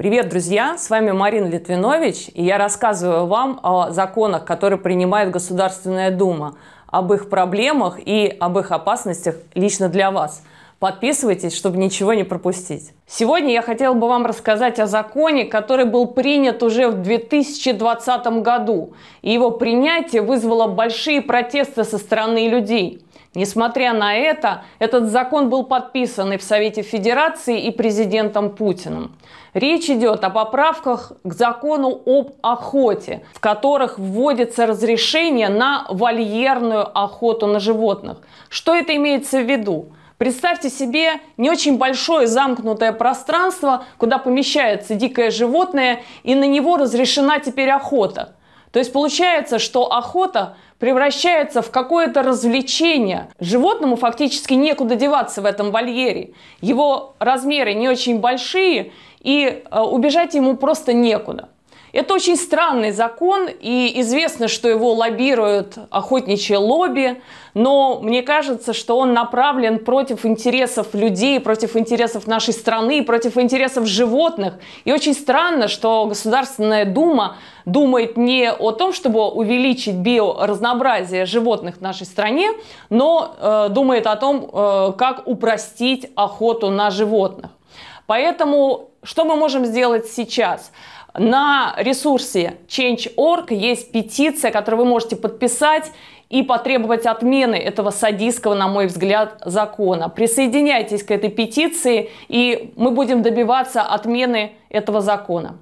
Привет, друзья! С вами Марина Литвинович, и я рассказываю вам о законах, которые принимает Государственная Дума, об их проблемах и об их опасностях лично для вас. Подписывайтесь, чтобы ничего не пропустить. Сегодня я хотела бы вам рассказать о законе, который был принят уже в 2020 году. И его принятие вызвало большие протесты со стороны людей. Несмотря на это, этот закон был подписан и в Совете Федерации, и президентом Путиным. Речь идет о поправках к закону об охоте, в которых вводится разрешение на вольерную охоту на животных. Что это имеется в виду? Представьте себе не очень большое замкнутое пространство, куда помещается дикое животное, и на него разрешена теперь охота. То есть получается, что охота превращается в какое-то развлечение. Животному фактически некуда деваться в этом вольере. Его размеры не очень большие, и э, убежать ему просто некуда. Это очень странный закон, и известно, что его лоббируют охотничье лобби, но мне кажется, что он направлен против интересов людей, против интересов нашей страны, против интересов животных. И очень странно, что Государственная Дума думает не о том, чтобы увеличить биоразнообразие животных в нашей стране, но э, думает о том, э, как упростить охоту на животных. Поэтому что мы можем сделать сейчас? На ресурсе Change.org есть петиция, которую вы можете подписать и потребовать отмены этого садистского, на мой взгляд, закона. Присоединяйтесь к этой петиции, и мы будем добиваться отмены этого закона.